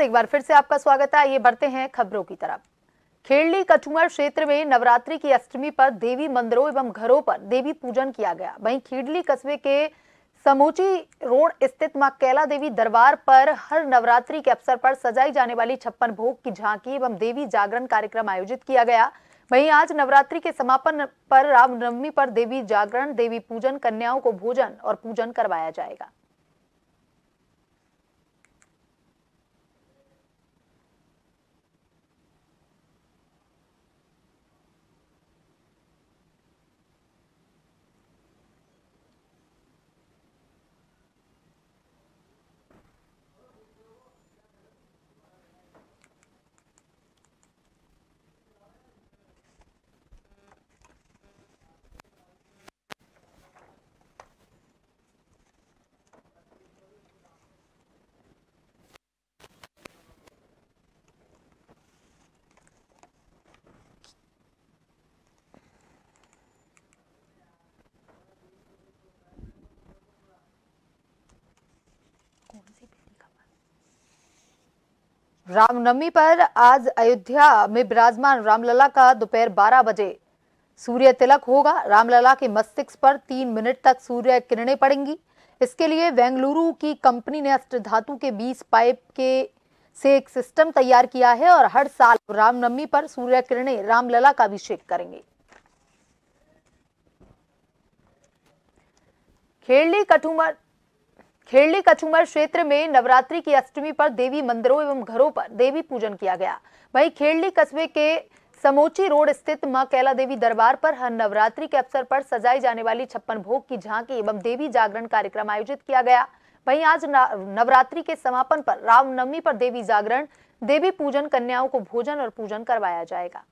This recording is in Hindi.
एक बार फिर से आपका स्वागत है आइए बढ़ते हैं खबरों की तरफ खेड़ली कठुआ क्षेत्र में नवरात्रि की अष्टमी पर देवी मंदिरों एवं घरों पर देवी पूजन किया गया वहीं खेड़ली कस्बे के समूची रोड स्थित मां कैला देवी दरबार पर हर नवरात्रि के अवसर पर सजाई जाने वाली छप्पन भोग की झांकी एवं देवी जागरण कार्यक्रम आयोजित किया गया वहीं आज नवरात्रि के समापन पर रामनवमी पर देवी जागरण देवी पूजन कन्याओं को भोजन और पूजन करवाया जाएगा रामनवमी पर आज अयोध्या में विराजमान रामलला का दोपहर 12 बजे सूर्य तिलक होगा रामलला के मस्तिष्क पर तीन मिनट तक सूर्य किरणें पड़ेंगी इसके लिए बेंगलुरु की कंपनी ने अष्ट धातु के बीस पाइप के से एक सिस्टम तैयार किया है और हर साल रामनवमी पर सूर्य किरणें रामलला का अभिषेक करेंगे खेड़ी कठुमर खेड़ली कछुमर क्षेत्र में नवरात्रि की अष्टमी पर देवी मंदिरों एवं घरों पर देवी पूजन किया गया वही खेड़ली कस्बे के समोची रोड स्थित मां कैला देवी दरबार पर हर नवरात्रि के अवसर पर सजाई जाने वाली छप्पन भोग की झांकी एवं देवी जागरण कार्यक्रम आयोजित किया गया वहीं आज नवरात्रि के समापन पर रामनवमी पर देवी जागरण देवी पूजन कन्याओं को भोजन और पूजन करवाया जाएगा